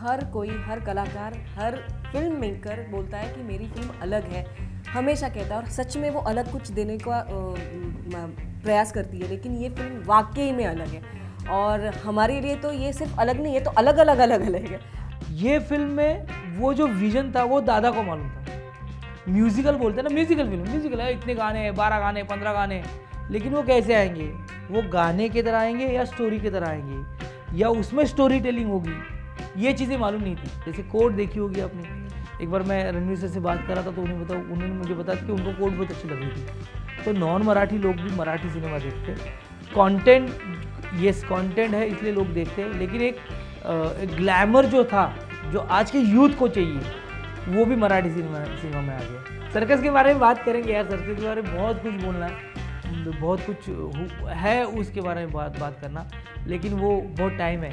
हर कोई हर कलाकार हर film maker बोलता है कि मेरी फिल्म अलग है हमेशा कहता है और सच में वो अलग कुछ देने का प्रयास करती है लेकिन ये फिल्म वाकई में अलग है और हमारे लिए तो ये सिर्फ अलग नहीं है तो अलग अलग अलग अलग है ये फिल्म में वो जो विजन था वो दादा को मालूम था म्यूजिकल बोलते हैं ना म्यूजिकल फिल्म म्यूजिकल है इतने गाने हैं बारह गाने पंद्रह गाने लेकिन वो कैसे आएंगे वो गाने की तरह आएंगे या स्टोरी की तरह आएंगे या उसमें स्टोरी टेलिंग होगी ये चीज़ें मालूम नहीं थी जैसे कोर्ट देखी होगी आपने एक बार मैं रणवीर सर से बात कर रहा था तो उन्हें बताओ उन्होंने मुझे बताया कि उनको कोर्ट बहुत अच्छी लग रही थी तो नॉन मराठी लोग भी मराठी सिनेमा देखते कॉन्टेंट येस कॉन्टेंट है इसलिए लोग देखते हैं लेकिन एक, एक ग्लैमर जो था जो आज के यूथ को चाहिए वो भी मराठी सिनेमा सिनेमा में आ गया सर्कस के बारे में बात करेंगे यार सर्कस के बारे में बहुत कुछ बोलना है बहुत कुछ है उसके बारे में बात बात करना लेकिन वो बहुत टाइम है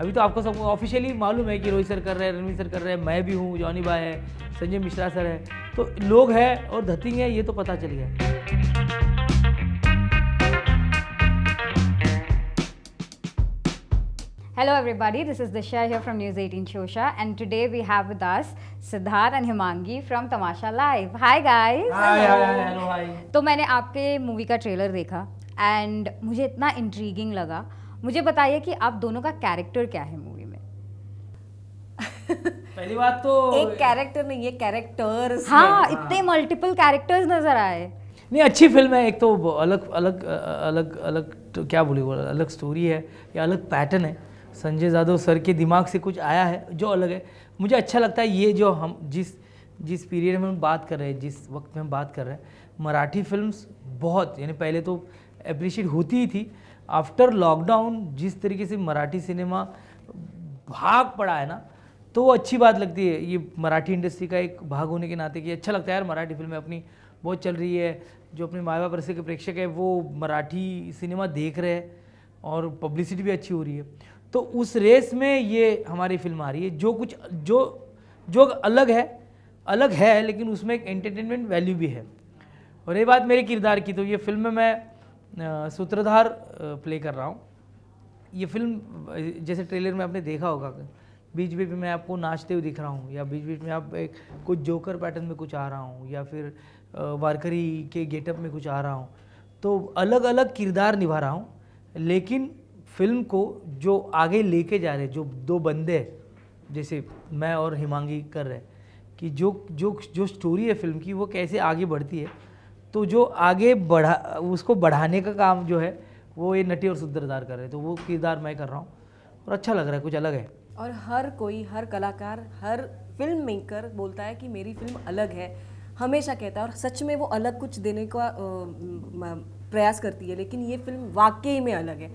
अभी तो आपको सबको ऑफिशियली मालूम है कि रोहित सर कर रहे हैं रणवीर सर कर रहे हैं मैं भी हूँ जॉनी भाई है संजय मिश्रा सर है तो लोग हैं और धतिंग है ये तो पता चल गया Hello everybody, this is Disha here from News 18 Shosha and today we have with us Siddharth and Himangi from Tamasha live hi guys hi hi तो मैंने आपके मूवी का ट्रेलर देखा एंड मुझे इतना इंट्रीगिंग लगा मुझे बताइए कि आप दोनों का कैरेक्टर क्या है मूवी में पहली बात तो एक कैरेक्टर नहीं है कैरेक्टर हाँ इतने मल्टीपल कैरेक्टर्स नजर आए नहीं अच्छी फिल्म है एक तो अलग अलग अलग अलग तो क्या बोली बोला अलग स्टोरी है या अलग पैटर्न है संजय जाधव सर के दिमाग से कुछ आया है जो अलग है मुझे अच्छा लगता है ये जो हम जिस जिस पीरियड में हम बात कर रहे हैं जिस वक्त में हम बात कर रहे हैं मराठी फिल्म्स बहुत यानी पहले तो अप्रिशिएट होती ही थी आफ्टर लॉकडाउन जिस तरीके से मराठी सिनेमा भाग पड़ा है ना तो वो अच्छी बात लगती है ये मराठी इंडस्ट्री का एक भाग होने के नाते कि अच्छा लगता है यार मराठी फिल्में अपनी बहुत चल रही है जो अपने माए बाप रस्से के प्रेक्षक है वो मराठी सिनेमा देख रहे हैं और पब्लिसिटी भी अच्छी हो रही है तो उस रेस में ये हमारी फिल्म आ रही है जो कुछ जो जो अलग है अलग है लेकिन उसमें एक एंटरटेनमेंट वैल्यू भी है और ये बात मेरे किरदार की तो ये फिल्म में मैं सूत्रधार प्ले कर रहा हूँ ये फिल्म जैसे ट्रेलर में आपने देखा होगा बीच बीच में आपको नाचते हुए दिख रहा हूँ या बीच बीच में आप एक कुछ जोकर पैटर्न में कुछ आ रहा हूँ या फिर वारकरी के गेटअप में कुछ आ रहा हूँ तो अलग अलग किरदार निभा रहा हूँ लेकिन फिल्म को जो आगे लेके जा रहे जो दो बंदे जैसे मैं और हिमांगी कर रहे कि जो जो जो स्टोरी है फिल्म की वो कैसे आगे बढ़ती है तो जो आगे बढ़ा उसको बढ़ाने का काम जो है वो ये नटी और सुंदरदार कर रहे तो वो किरदार मैं कर रहा हूँ और अच्छा लग रहा है कुछ अलग है और हर कोई हर कलाकार हर फिल्म मेकर बोलता है कि मेरी फिल्म अलग है हमेशा कहता है और सच में वो अलग कुछ देने का प्रयास करती है लेकिन ये फिल्म वाकई में अलग है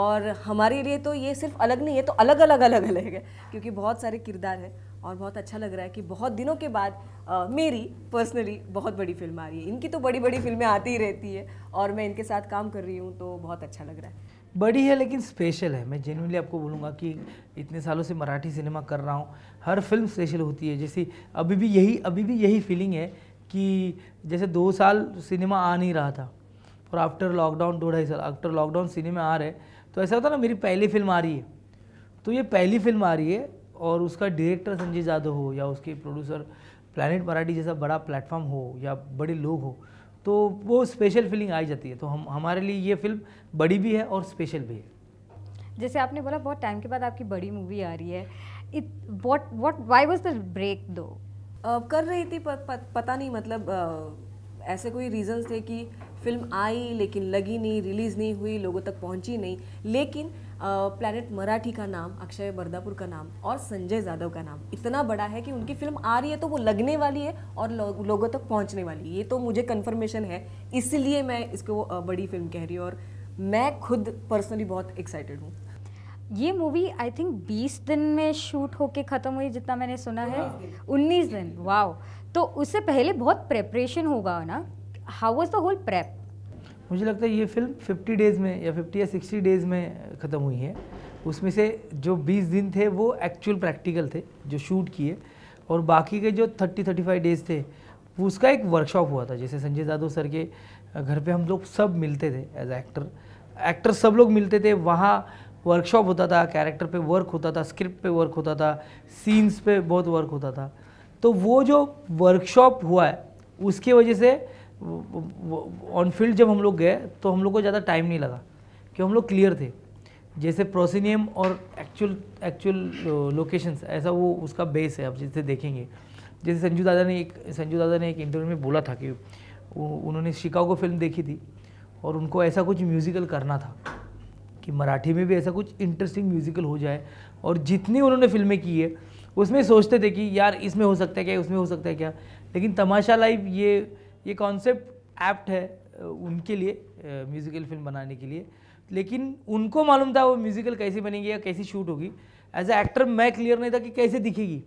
और हमारे लिए तो ये सिर्फ अलग नहीं है तो अलग अलग अलग अलग है क्योंकि बहुत सारे किरदार हैं और बहुत अच्छा लग रहा है कि बहुत दिनों के बाद आ, मेरी पर्सनली बहुत बड़ी फिल्म आ रही है इनकी तो बड़ी बड़ी फिल्में आती ही रहती है और मैं इनके साथ काम कर रही हूँ तो बहुत अच्छा लग रहा है बड़ी है लेकिन स्पेशल है मैं जेनुअनली आपको बोलूँगा कि इतने सालों से मराठी सिनेमा कर रहा हूँ हर फिल्म स्पेशल होती है जैसे अभी भी यही अभी भी यही फीलिंग है कि जैसे दो साल सिनेमा आ नहीं रहा था और आफ्टर लॉकडाउन दो ढाई साल आफ्टर लॉकडाउन सिनेमा आ रहे तो ऐसा होता ना मेरी पहली फिल्म आ रही है तो ये पहली फिल्म आ रही है और उसका डायरेक्टर संजय जाधव हो या उसके प्रोड्यूसर प्लानट मराठी जैसा बड़ा प्लेटफॉर्म हो या बड़े लोग हो तो वो स्पेशल फीलिंग आ जाती है तो हम हमारे लिए ये फिल्म बड़ी भी है और स्पेशल भी है जैसे आपने बोला बहुत टाइम के बाद आपकी बड़ी मूवी आ रही है it what what why was the break दो uh, कर रही थी प, प, पता नहीं मतलब uh, ऐसे कोई रीजंस थे कि फिल्म आई लेकिन लगी नहीं रिलीज़ नहीं हुई लोगों तक पहुंची नहीं लेकिन प्लानट मराठी का नाम अक्षय बर्दापुर का नाम और संजय जादव का नाम इतना बड़ा है कि उनकी फिल्म आ रही है तो वो लगने वाली है और लो, लोगों तक पहुंचने वाली है ये तो मुझे कन्फर्मेशन है इसलिए मैं इसको बड़ी फिल्म कह रही हूँ और मैं खुद पर्सनली बहुत एक्साइटेड हूँ ये मूवी आई थिंक 20 दिन में शूट होके ख़त्म हुई जितना मैंने सुना है 19 दिन वाओ तो उससे पहले बहुत प्रेपरेशन होगा ना how was the whole prep मुझे लगता है ये फिल्म 50 डेज़ में या 50 या 60 डेज़ में ख़त्म हुई है उसमें से जो 20 दिन थे वो एक्चुअल प्रैक्टिकल थे जो शूट किए और बाकी के जो 30-35 डेज़ थे वो उसका एक वर्कशॉप हुआ था जैसे संजय जादव सर के घर पे हम लोग सब मिलते थे एज एक्टर एक्टर सब लोग मिलते थे वहाँ वर्कशॉप होता था कैरेक्टर पर वर्क होता था स्क्रिप्ट पे वर्क होता था सीन्स पे बहुत वर्क होता था तो वो जो वर्कशॉप हुआ है उसकी वजह से ऑन फील्ड जब हम लोग गए तो हम लोग को ज़्यादा टाइम नहीं लगा क्योंकि हम लोग क्लियर थे जैसे प्रोसिनियम और एक्चुअल एक्चुअल लोकेशंस ऐसा वो उसका बेस है आप जैसे देखेंगे जैसे संजू दादा ने एक संजू दादा ने एक इंटरव्यू में बोला था कि उन्होंने शिकागो फिल्म देखी थी और उनको ऐसा कुछ म्यूज़िकल करना था कि मराठी में भी ऐसा कुछ इंटरेस्टिंग म्यूज़िकल हो जाए और जितनी उन्होंने फिल्में की है उसमें सोचते थे कि यार इसमें हो सकता है क्या उसमें हो सकता है क्या लेकिन तमाशा लाइव ये ये कॉन्सेप्ट एप्ट है उनके लिए म्यूज़िकल फिल्म बनाने के लिए लेकिन उनको मालूम था वो म्यूज़िकल कैसी बनेगी या कैसी शूट होगी एज ए एक्टर मैं क्लियर नहीं था कि कैसे दिखेगी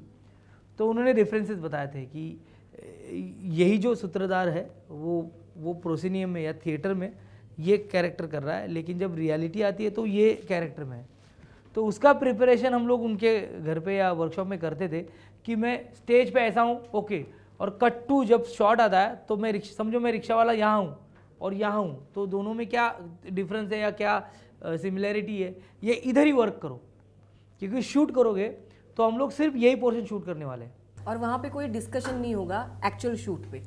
तो उन्होंने रेफरेंसेस बताए थे कि यही जो सूत्रधार है वो वो प्रोसिनियम में या थिएटर में ये कैरेक्टर कर रहा है लेकिन जब रियलिटी आती है तो ये कैरेक्टर में है तो उसका प्रिपरेशन हम लोग उनके घर पे या वर्कशॉप में करते थे कि मैं स्टेज पे ऐसा हूँ ओके okay, और कट टू जब शॉर्ट आता है तो मैं समझो मैं रिक्शा वाला यहाँ हूँ और यहाँ हूँ तो दोनों में क्या डिफरेंस है या क्या सिमिलैरिटी है ये इधर ही वर्क करो क्योंकि शूट करोगे तो हम लोग सिर्फ यही पोर्शन शूट करने वाले हैं और वहाँ पे कोई डिस्कशन नहीं होगा एक्चुअल शूट पे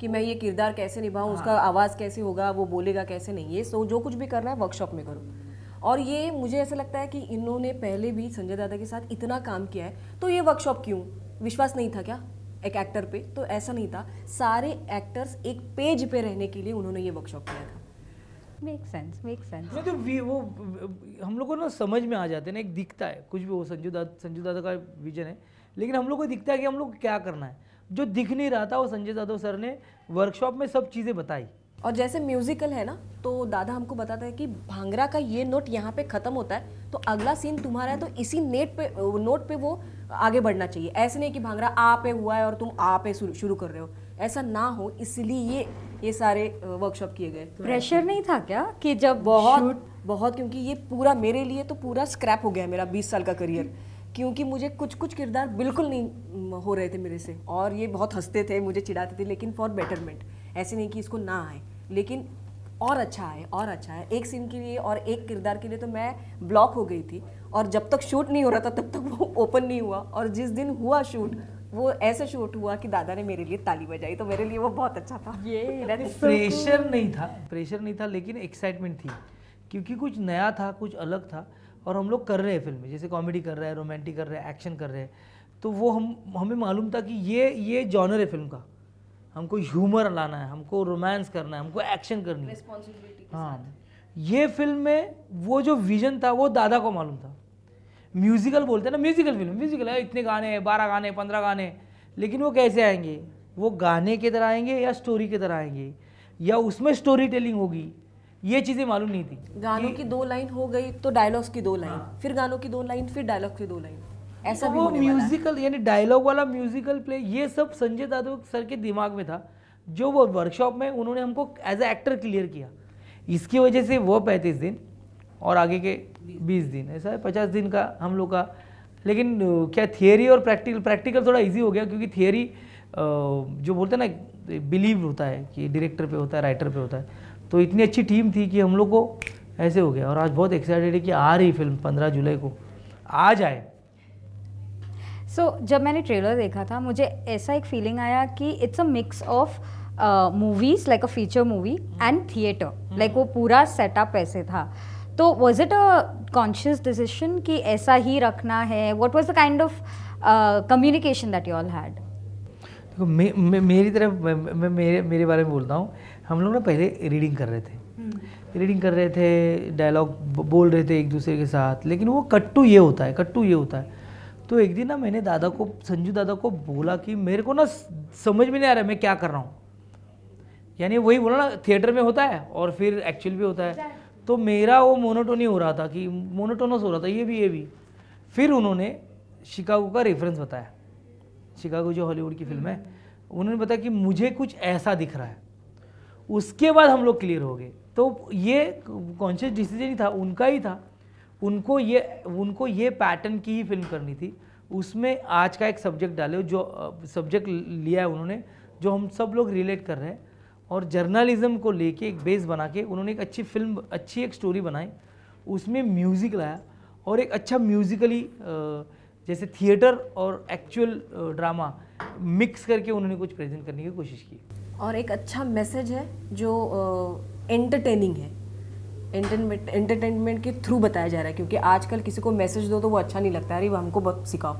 कि मैं ये किरदार कैसे निभाऊँ हाँ। उसका आवाज़ कैसे होगा वो बोलेगा कैसे नहीं ये सो जो कुछ भी करना है वर्कशॉप में करो और ये मुझे ऐसा लगता है कि इन्होंने पहले भी संजय दादा के साथ इतना काम किया है तो ये वर्कशॉप क्यों विश्वास नहीं था क्या एक एक्टर पे तो ऐसा नहीं था सारे एक्टर्स एक पेज पे रहने के लिए उन्होंने ये वर्कशॉप किया था मेक सेंस मेक सेंस नहीं तो वी, वो हम लोगों को ना समझ में आ जाते हैं ना एक दिखता है कुछ भी वो संजू दादा संजू दादा का विजन है लेकिन हम लोग को दिखता है कि हम लोग क्या करना है जो दिख नहीं रहा था वो संजय दादा सर ने वर्कशॉप में सब चीज़ें बताई और जैसे म्यूजिकल है ना तो दादा हमको बताता है कि भांगरा का ये नोट यहाँ पे ख़त्म होता है तो अगला सीन तुम्हारा है तो इसी नेट पे नोट पे वो आगे बढ़ना चाहिए ऐसे नहीं कि भांगड़ा आ पे हुआ है और तुम आ पे शुरू कर रहे हो ऐसा ना हो इसलिए ये ये सारे वर्कशॉप किए गए प्रेशर तो नहीं था क्या कि जब बहुत बहुत क्योंकि ये पूरा मेरे लिए तो पूरा स्क्रैप हो गया है मेरा बीस साल का करियर क्योंकि मुझे कुछ कुछ किरदार बिल्कुल नहीं हो रहे थे मेरे से और ये बहुत हंसते थे मुझे चिढ़ाते थे लेकिन फॉर बेटरमेंट ऐसे नहीं कि इसको ना आए लेकिन और अच्छा है और अच्छा है एक सीन के लिए और एक किरदार के लिए तो मैं ब्लॉक हो गई थी और जब तक शूट नहीं हो रहा था तब तक वो ओपन नहीं हुआ और जिस दिन हुआ शूट वो ऐसे शूट हुआ कि दादा ने मेरे लिए ताली बजाई तो मेरे लिए वो बहुत अच्छा था ये प्रेशर नहीं था प्रेशर नहीं था लेकिन एक्साइटमेंट थी क्योंकि कुछ नया था कुछ अलग था और हम लोग कर रहे हैं फिल्म जैसे कॉमेडी कर रहे हैं रोमांटिक कर रहे हैं एक्शन कर रहे हैं तो वो हम हमें मालूम था कि ये ये जॉनर है फिल्म का हमको ह्यूमर लाना है हमको रोमांस करना है हमको एक्शन करनी है हाँ ये फिल्म में वो जो विजन था वो दादा को मालूम था म्यूजिकल बोलते हैं ना म्यूजिकल फिल्म म्यूजिकल है इतने गाने बारह गाने पंद्रह गाने लेकिन वो कैसे आएंगे वो गाने की तरह आएंगे या स्टोरी की तरह आएंगे या उसमें स्टोरी टेलिंग होगी ये चीज़ें मालूम नहीं थी गानों की दो लाइन हो गई तो डायलॉग्स की दो लाइन हाँ। फिर गानों की दो लाइन फिर डायलॉग्स की दो लाइन ऐसा तो भी वो म्यूजिकल यानी डायलॉग वाला म्यूजिकल प्ले ये सब संजय दादो सर के दिमाग में था जो वो वर्कशॉप में उन्होंने हमको एज ए एक्टर क्लियर किया इसकी वजह से वो पैंतीस दिन और आगे के बीस दिन ऐसा है पचास दिन का हम लोग का लेकिन क्या थियोरी और प्रैक्टिकल प्रैक्टिकल थोड़ा इजी हो गया क्योंकि थियोरी जो बोलते हैं ना बिलीव होता है कि डायरेक्टर पे होता है राइटर पे होता है तो इतनी अच्छी टीम थी कि हम लोग को ऐसे हो गया और आज बहुत एक्साइटेड है कि आ रही फिल्म पंद्रह जुलाई को आज आए सो so, जब मैंने ट्रेलर देखा था मुझे ऐसा एक फीलिंग आया कि it's a mix of movies like a feature movie and theatre like वो पूरा सेटअप ऐसे था तो was it a conscious decision कि ऐसा ही रखना है what was the kind of communication that you all had देखो मेरी तरफ मैं मेरे मेरे बारे में बोलता हूँ हम लोग ना पहले रीडिंग कर रहे थे रीडिंग hmm. कर रहे थे डायलॉग बोल रहे थे एक दूसरे के साथ लेकिन वो कट टू ये होता है कट टू ये होता है तो एक दिन ना मैंने दादा को संजू दादा को बोला कि मेरे को ना समझ में नहीं आ रहा मैं क्या कर रहा हूँ यानी वही बोला ना थिएटर में होता है और फिर एक्चुअल भी होता है तो मेरा वो मोनोटोनी हो रहा था कि मोनोटोनस हो रहा था ये भी ये भी फिर उन्होंने शिकागो का रेफरेंस बताया शिकागो जो हॉलीवुड की फिल्म है हम्म। उन्होंने बताया कि मुझे कुछ ऐसा दिख रहा है उसके बाद हम लोग क्लियर हो गए तो ये कॉन्शियस डिसीजन ही था उनका ही था उनको ये उनको ये पैटर्न की ही फिल्म करनी थी उसमें आज का एक सब्जेक्ट डाले जो सब्जेक्ट लिया है उन्होंने जो हम सब लोग रिलेट कर रहे हैं और जर्नलिज्म को लेके एक बेस बना के उन्होंने एक अच्छी फिल्म अच्छी एक स्टोरी बनाई उसमें म्यूज़िक लाया और एक अच्छा म्यूज़िकली जैसे थिएटर और एक्चुअल ड्रामा मिक्स करके उन्होंने कुछ प्रेजेंट करने की कोशिश की और एक अच्छा मैसेज है जो एंटरटेनिंग है एंटरटेनमेंट के थ्रू बताया जा रहा है क्योंकि आजकल किसी को मैसेज दो तो वो अच्छा नहीं लगता अरे वो हमको बहुत सिखाओ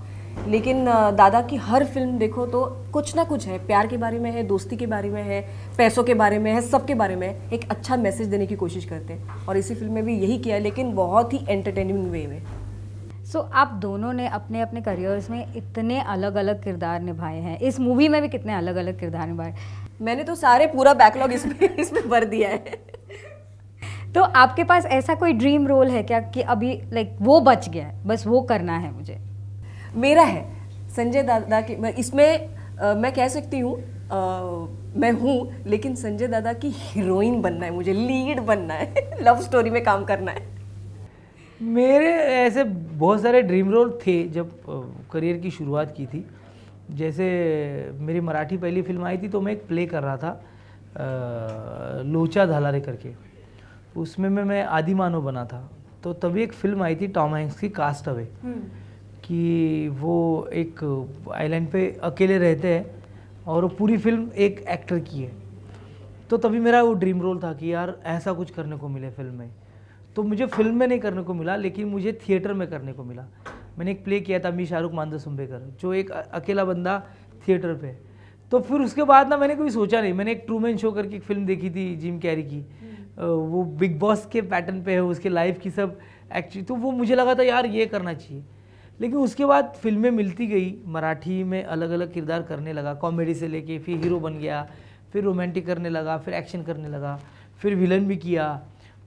लेकिन दादा की हर फिल्म देखो तो कुछ ना कुछ है प्यार के बारे में है दोस्ती के बारे में है पैसों के बारे में है सब के बारे में एक अच्छा मैसेज देने की कोशिश करते हैं और इसी फिल्म में भी यही किया लेकिन बहुत ही एंटरटेनिंग वे में सो so, आप दोनों ने अपने अपने करियर्स में इतने अलग अलग किरदार निभाए हैं इस मूवी में भी कितने अलग अलग किरदार निभाए मैंने तो सारे पूरा बैकलॉग इसमें इसमें भर दिया है तो आपके पास ऐसा कोई ड्रीम रोल है क्या कि अभी लाइक वो बच गया है बस वो करना है मुझे मेरा है संजय दादा की इसमें मैं कह सकती हूँ मैं हूँ लेकिन संजय दादा की हीरोइन बनना है मुझे लीड बनना है लव स्टोरी में काम करना है मेरे ऐसे बहुत सारे ड्रीम रोल थे जब करियर की शुरुआत की थी जैसे मेरी मराठी पहली फिल्म आई थी तो मैं एक प्ले कर रहा था लोचा धालारे करके उसमें में मैं आदि मानव बना था तो तभी एक फिल्म आई थी टॉम हैंक्स की कास्ट अवे हम्म। कि वो एक आइलैंड पे अकेले रहते हैं और वो पूरी फिल्म एक एक्टर की है तो तभी मेरा वो ड्रीम रोल था कि यार ऐसा कुछ करने को मिले फिल्म में तो मुझे फिल्म में नहीं करने को मिला लेकिन मुझे थिएटर में करने को मिला मैंने एक प्ले किया था मी शाहरुख मानदा सुम्बेकर जो एक अकेला बंदा थिएटर पे तो फिर उसके बाद ना मैंने कभी सोचा नहीं मैंने एक ट्रूमैन शो करके एक फिल्म देखी थी जिम कैरी की हम्म। वो बिग बॉस के पैटर्न पे है उसके लाइफ की सब एक्चुअली तो वो मुझे लगा था यार ये करना चाहिए लेकिन उसके बाद फिल्में मिलती गई मराठी में अलग अलग किरदार करने लगा कॉमेडी से लेके फिर हीरो बन गया फिर रोमांटिक करने लगा फिर एक्शन करने लगा फिर विलन भी किया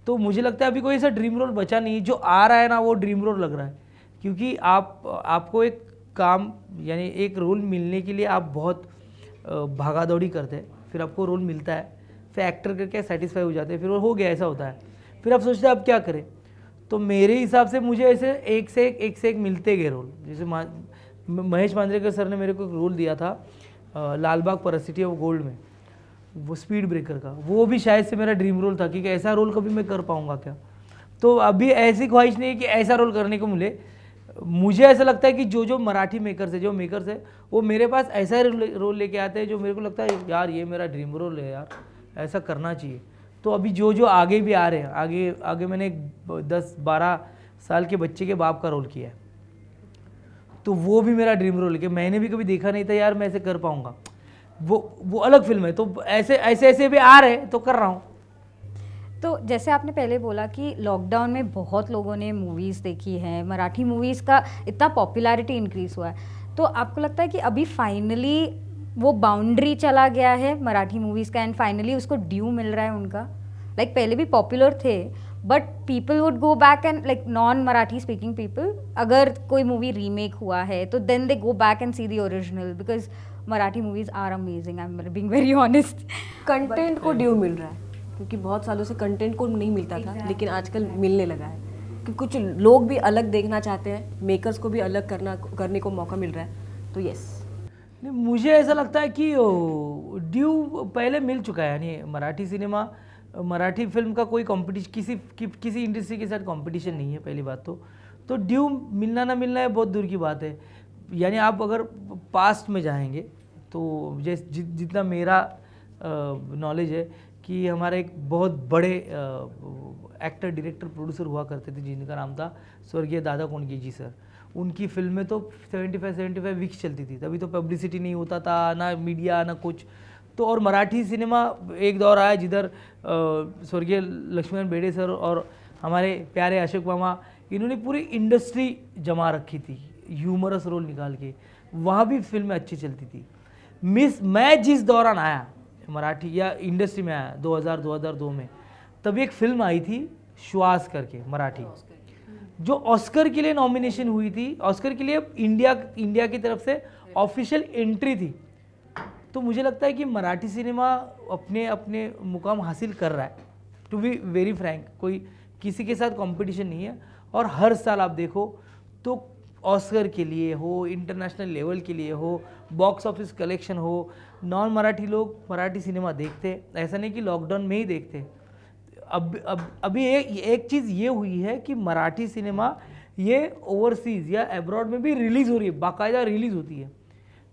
तो मुझे लगता है अभी कोई ऐसा ड्रीम रोल बचा नहीं जो आ रहा है ना वो ड्रीम रोल लग रहा है क्योंकि आप आपको एक काम यानी एक रोल मिलने के लिए आप बहुत भागा दौड़ी करते हैं फिर आपको रोल मिलता है फैक्टर करके सेटिस्फाई हो जाते हैं फिर वो हो गया ऐसा होता है फिर आप सोचते हैं आप क्या करें तो मेरे हिसाब से मुझे ऐसे एक से एक एक से एक मिलते गए रोल जैसे मा, महेश मांजरेकर सर ने मेरे को एक रोल दिया था लालबाग परसिटी ऑफ गोल्ड में वो स्पीड ब्रेकर का वो भी शायद से मेरा ड्रीम रोल था कि ऐसा रोल कभी मैं कर पाऊँगा क्या तो अभी ऐसी ख्वाहिश नहीं है कि ऐसा रोल करने को मिले मुझे ऐसा लगता है कि जो जो मराठी मेकर्स है जो मेकर्स है वो मेरे पास ऐसा रोल लेके आते हैं जो मेरे को लगता है यार ये मेरा ड्रीम रोल है यार ऐसा करना चाहिए तो अभी जो जो आगे भी आ रहे हैं आगे आगे मैंने एक दस बारह साल के बच्चे के बाप का रोल किया है तो वो भी मेरा ड्रीम रोल है मैंने भी कभी देखा नहीं था यार मैं ऐसे कर पाऊँगा वो वो अलग फिल्म है तो ऐसे ऐसे ऐसे भी आ रहे हैं तो कर रहा हूँ तो जैसे आपने पहले बोला कि लॉकडाउन में बहुत लोगों ने मूवीज़ देखी हैं मराठी मूवीज़ का इतना पॉपुलैरिटी इंक्रीज़ हुआ है तो आपको लगता है कि अभी फाइनली वो बाउंड्री चला गया है मराठी मूवीज़ का एंड फाइनली उसको ड्यू मिल रहा है उनका लाइक like, पहले भी पॉपुलर थे but people would go back and like non Marathi speaking people अगर कोई मूवी रीमेक हुआ है तो then they go back and see the original because Marathi movies are amazing I am being very honest content को due मिल रहा है क्योंकि बहुत सालों से कंटेंट को नहीं मिलता exactly. था लेकिन आजकल मिलने लगा है कि कुछ लोग भी अलग देखना चाहते हैं मेकर्स को भी अलग करना करने को मौका मिल रहा है तो यस नहीं मुझे ऐसा लगता है कि ड्यू पहले मिल चुका है यानी मराठी सिनेमा मराठी फिल्म का कोई कॉम्पिटिशन किसी कि, किसी इंडस्ट्री के साथ कंपटीशन नहीं है पहली बात तो तो ड्यू मिलना ना मिलना है बहुत दूर की बात है यानी आप अगर पास्ट में जाएंगे तो जैसे जि, जितना मेरा नॉलेज है कि हमारे एक बहुत बड़े एक्टर डायरेक्टर प्रोड्यूसर हुआ करते थे जिनका नाम था स्वर्गीय दादा कोणगी जी सर उनकी फिल्में तो 75 75 वीक्स चलती थी तभी तो पब्लिसिटी नहीं होता था ना मीडिया ना कुछ तो और मराठी सिनेमा एक दौर आया जिधर स्वर्गीय लक्ष्मीनारायण बेड़े सर और हमारे प्यारे अशोक मामा इन्होंने पूरी इंडस्ट्री जमा रखी थी ह्यूमरस रोल निकाल के वहाँ भी फिल्में अच्छी चलती थी मिस मैं जिस दौरान आया मराठी या इंडस्ट्री में आया 2000 2002 में तभी एक फिल्म आई थी श्वास करके मराठी जो ऑस्कर के लिए नॉमिनेशन हुई थी ऑस्कर के लिए इंडिया इंडिया की तरफ से ऑफिशियल एंट्री थी तो मुझे लगता है कि मराठी सिनेमा अपने अपने मुकाम हासिल कर रहा है टू बी वेरी फ्रैंक कोई किसी के साथ कंपटीशन नहीं है और हर साल आप देखो तो ऑस्कर के लिए हो इंटरनेशनल लेवल के लिए हो बॉक्स ऑफिस कलेक्शन हो नॉन मराठी लोग मराठी सिनेमा देखते ऐसा नहीं कि लॉकडाउन में ही देखते अब अब अभी ए, एक चीज़ ये हुई है कि मराठी सिनेमा ये ओवरसीज़ या एब्रॉड में भी रिलीज़ हो रही है बाकायदा रिलीज़ होती है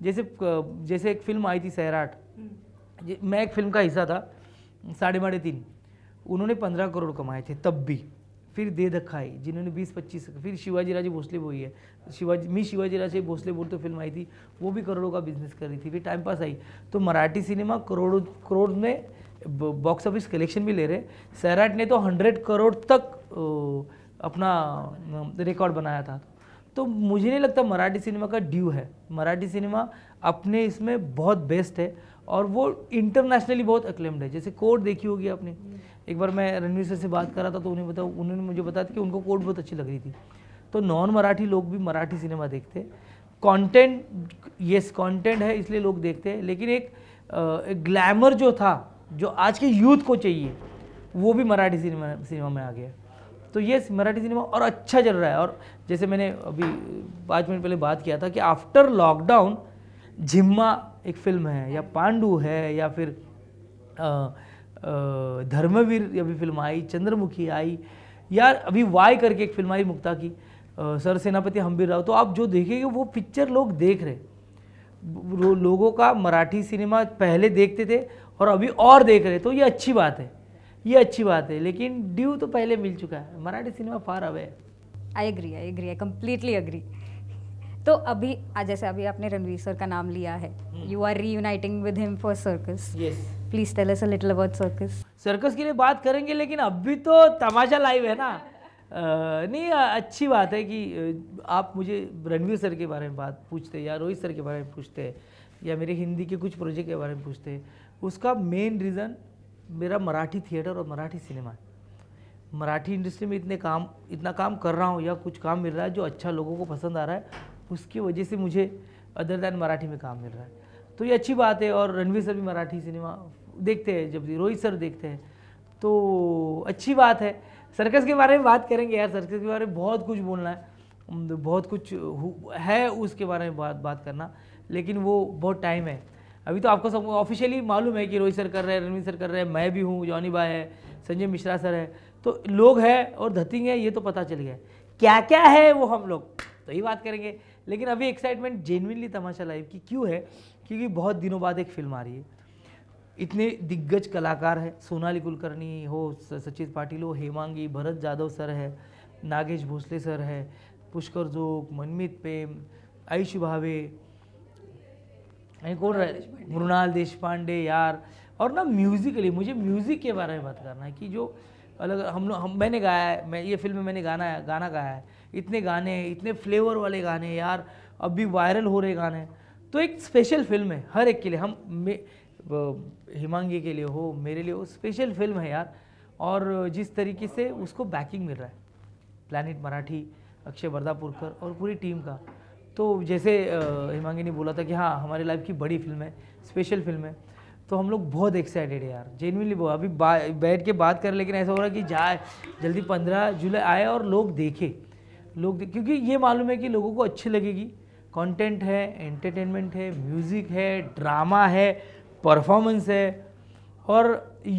जैसे जैसे एक फ़िल्म आई थी सैराट हम्म। मैं एक फ़िल्म का हिस्सा था साढ़े माढ़े तीन उन्होंने पंद्रह करोड़ कमाए थे तब भी फिर दे दखाई जिन्होंने बीस पच्चीस फिर शिवाजी राजे भोसले हुई है शिवाजी मी शिवाजी राजे भोसले बोलते तो फिल्म आई थी वो भी करोड़ों का बिजनेस कर रही थी फिर टाइम पास आई तो मराठी सिनेमा करोड़ों करोड़ में बॉक्स ऑफिस कलेक्शन भी ले रहे सैराट ने तो हंड्रेड करोड़ तक अपना रिकॉर्ड बनाया था तो मुझे नहीं लगता मराठी सिनेमा का ड्यू है मराठी सिनेमा अपने इसमें बहुत बेस्ट है और वो इंटरनेशनली बहुत अक्लेम्ड है जैसे कोर्ट देखी होगी आपने एक बार मैं रणवीर सर से बात कर रहा था तो उन्हें बताओ उन्होंने मुझे बताया कि उनको कोर्ट बहुत अच्छी लग रही थी तो नॉन मराठी लोग भी मराठी सिनेमा देखते कंटेंट यस कंटेंट है इसलिए लोग देखते हैं लेकिन एक ग्लैमर जो था जो आज के यूथ को चाहिए वो भी मराठी सिनेमा सिनेमा में आ गया तो ये मराठी सिनेमा और अच्छा चल रहा है और जैसे मैंने अभी पाँच मिनट पहले बात किया था कि आफ्टर लॉकडाउन झिम्मा एक फिल्म है या पांडू है या फिर धर्मवीर अभी फिल्म आई चंद्रमुखी आई यार अभी वाई करके एक फिल्म आई मुक्ता की आ, सर सेनापति हम्बीर राव तो आप जो देखेंगे वो पिक्चर लोग देख रहे लोगों का मराठी सिनेमा पहले देखते थे और अभी और देख रहे तो ये अच्छी बात है ये अच्छी बात है लेकिन ड्यू तो पहले मिल चुका है Marathi cinema far away I agree I agree I completely agree तो अभी जैसे अभी आपने रणवीर सर का नाम लिया है you are reuniting with him for Circus please tell us a little about Circus Circus के लिए बात करेंगे लेकिन अभी तो तमाशा लाइव है ना आ, नहीं अच्छी बात है कि आप मुझे रणवीर सर के बारे में बात पूछते हैं या रोहित सर के बारे में पूछते हैं या मेरे हिंदी के कुछ प्रोजेक्ट के बारे में पूछते हैं उसका मेन रीज़न मेरा मराठी थिएटर और मराठी सिनेमा है मराठी इंडस्ट्री में इतने काम इतना काम कर रहा हूँ या कुछ काम मिल रहा है जो अच्छा लोगों को पसंद आ रहा है उसकी वजह से मुझे अदर दैन मराठी में काम मिल रहा है तो ये अच्छी बात है और रणवीर सर भी मराठी सिनेमा देखते हैं जब रोहित सर देखते हैं तो अच्छी बात है सर्कस के बारे में बात करेंगे यार सर्कस के बारे में बहुत कुछ बोलना है बहुत कुछ है उसके बारे में बात बात करना लेकिन वो बहुत टाइम है अभी तो आपको सब ऑफिशियली मालूम है कि रोहित सर कर रहे हैं रणवीर सर कर रहे हैं मैं भी हूँ जॉनी बाय है संजय मिश्रा सर है तो लोग हैं और धतिंग है ये तो पता चल गया क्या क्या है वो हम लोग तो ही बात करेंगे लेकिन अभी एक्साइटमेंट जेनविनली तमाशा लाइव की क्यों है क्योंकि बहुत दिनों बाद एक फिल्म आ रही है इतने दिग्गज कलाकार हैं सोनाली कुलकर्णी हो सचित पाटिल हो हेमांगी भरत जाधव सर है नागेश भोसले सर है पुष्कर जोक मनमित प्रेम आयुष भावे नहीं कौन रहे मृणाल देशपांडे यार और ना म्यूज़िकली मुझे म्यूज़िक के बारे में बात करना है कि जो अलग हम लोग हम मैंने गाया है मैं ये फिल्म में मैंने गाना है गाना गाया है इतने गाने इतने फ्लेवर वाले गाने यार अब भी वायरल हो रहे गाने तो एक स्पेशल फिल्म है हर एक के लिए हम हिमांगी के लिए हो मेरे लिए हो स्पेशल फिल्म है यार और जिस तरीके से उसको बैकिंग मिल रहा है प्लानिट मराठी अक्षय बर्दापुरकर और पूरी टीम का तो जैसे हिमांगी ने बोला था कि हाँ हमारी लाइफ की बड़ी फिल्म है स्पेशल फिल्म है तो हम लोग बहुत एक्साइटेड है यार जेनविनली बहुत अभी बैठ के बात कर लेकिन ऐसा हो रहा है कि जाए जल्दी पंद्रह जुलाई आए और लोग देखें लोग देखे, क्योंकि ये मालूम है कि लोगों को अच्छी लगेगी कंटेंट है एंटरटेनमेंट है म्यूज़िक है ड्रामा है परफॉर्मेंस है और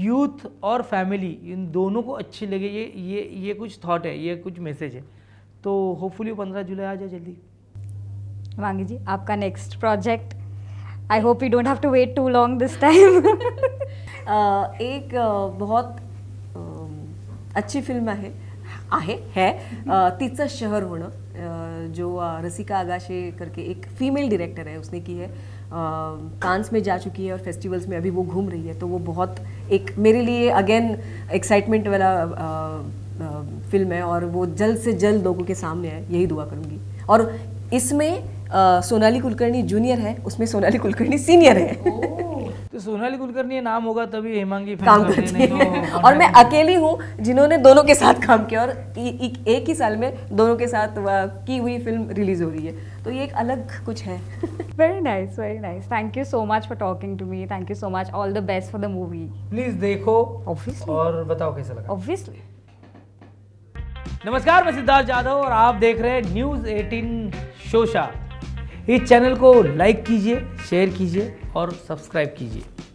यूथ और फैमिली इन दोनों को अच्छी लगे ये ये ये कुछ थाट है ये कुछ मैसेज है तो होपफुली पंद्रह जुलाई आ जाए जल्दी वांगी जी आपका next project I hope you don't have to wait too long this time एक बहुत अच्छी फिल्म आहे आहे है तिचं शहर होणं जो रसिका आगाशे करके एक फीमेल डायरेक्टर है उसने की है कांस में जा चुकी है और फेस्टिवल्स में अभी वो घूम रही है तो वो बहुत एक मेरे लिए अगेन एक्साइटमेंट वाला फिल्म है और वो जल्द से जल्द लोगों के सामने है यही दुआ करूँगी और इसमें सोनाली कुलकर्णी जूनियर है उसमें सोनाली कुलकर्णी सीनियर है तो सोनाली कुलकर्णी नाम होगा तभी हेमांगी काम करती है तो और मैं अकेली हूँ जिन्होंने दोनों के साथ काम किया और एक ही साल में दोनों के साथ की हुई फिल्म रिलीज हो रही है तो ये एक अलग कुछ है very nice very nice thank you so much for talking to me thank you so much all the best for the movie please देखो ऑब्वियसली और बताओ कैसा लगा ऑब्वियसली नमस्कार मैं सिद्धार्थ जाधव और आप देख रहे हैं न्यूज एटीन शोशा इस चैनल को लाइक कीजिए शेयर कीजिए और सब्सक्राइब कीजिए